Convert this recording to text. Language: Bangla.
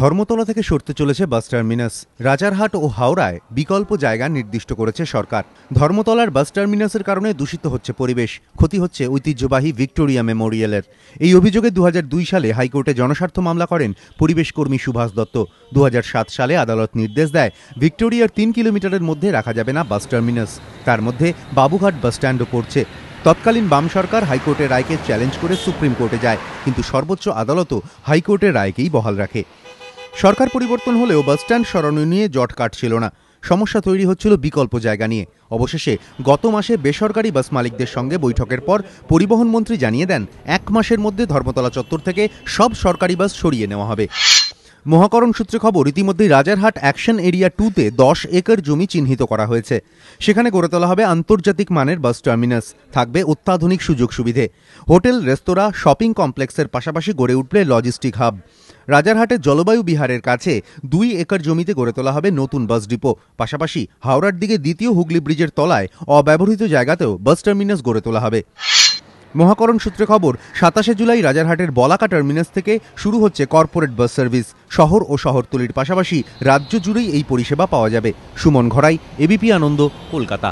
ধর্মতলা থেকে সরতে চলেছে বাস টার্মিনাস রাজারহাট ও হাওড়ায় বিকল্প জায়গা নির্দিষ্ট করেছে সরকার ধর্মতলার বাস টার্মিনাসের কারণে দূষিত হচ্ছে পরিবেশ ক্ষতি হচ্ছে ঐতিহ্যবাহী ভিক্টোরিয়া মেমোরিয়ালের এই অভিযোগে দু সালে হাইকোর্টে জনস্বার্থ মামলা করেন পরিবেশকর্মী সুভাষ দত্ত দু সালে আদালত নির্দেশ দেয় ভিক্টোরিয়ার তিন কিলোমিটারের মধ্যে রাখা যাবে না বাস টার্মিনাস তার মধ্যে বাবুঘাট বাসস্ট্যান্ডও পড়ছে তৎকালীন বাম সরকার হাইকোর্টের রায়কে চ্যালেঞ্জ করে সুপ্রিম কোর্টে যায় কিন্তু সর্বোচ্চ আদালতও হাইকোর্টের রায়কেই বহাল রাখে সরকার পরিবর্তন হলেও বাসস্ট্যান্ড সরানো নিয়ে জট কাটছিল না সমস্যা তৈরি হচ্ছিল বিকল্প জায়গা নিয়ে অবশেষে গত মাসে বেসরকারি বাস মালিকদের সঙ্গে বৈঠকের পর পরিবহন মন্ত্রী জানিয়ে দেন এক মাসের মধ্যে ধর্মতলা চত্বর থেকে সব সরকারি বাস সরিয়ে নেওয়া হবে মহাকরণ সূত্রে খবর ইতিমধ্যেই রাজারহাট অ্যাকশন এরিয়া টুতে দশ একর জমি চিহ্নিত করা হয়েছে সেখানে গড়ে তোলা হবে আন্তর্জাতিক মানের বাস টার্মিনাস থাকবে অত্যাধুনিক সুযোগ সুবিধে হোটেল রেস্তোরাঁ শপিং কমপ্লেক্সের পাশাপাশি গড়ে উঠবে লজিস্টিক হাব রাজারহাটের জলবায়ু বিহারের কাছে দুই একর জমিতে গড়ে তোলা হবে নতুন বাস ডিপো পাশাপাশি হাওড়ার দিকে দ্বিতীয় হুগলি ব্রিজের তলায় অব্যবহৃত জায়গাতেও বাস টার্মিনাস গড়ে তোলা হবে মহাকরণ সূত্রে খবর সাতাশে জুলাই রাজারহাটের বলাকা টার্মিনাস থেকে শুরু হচ্ছে কর্পোরেট বাস সার্ভিস শহর ও শহরতলির পাশাপাশি রাজ্য জুড়েই এই পরিষেবা পাওয়া যাবে সুমন ঘরাই এবিপি আনন্দ কলকাতা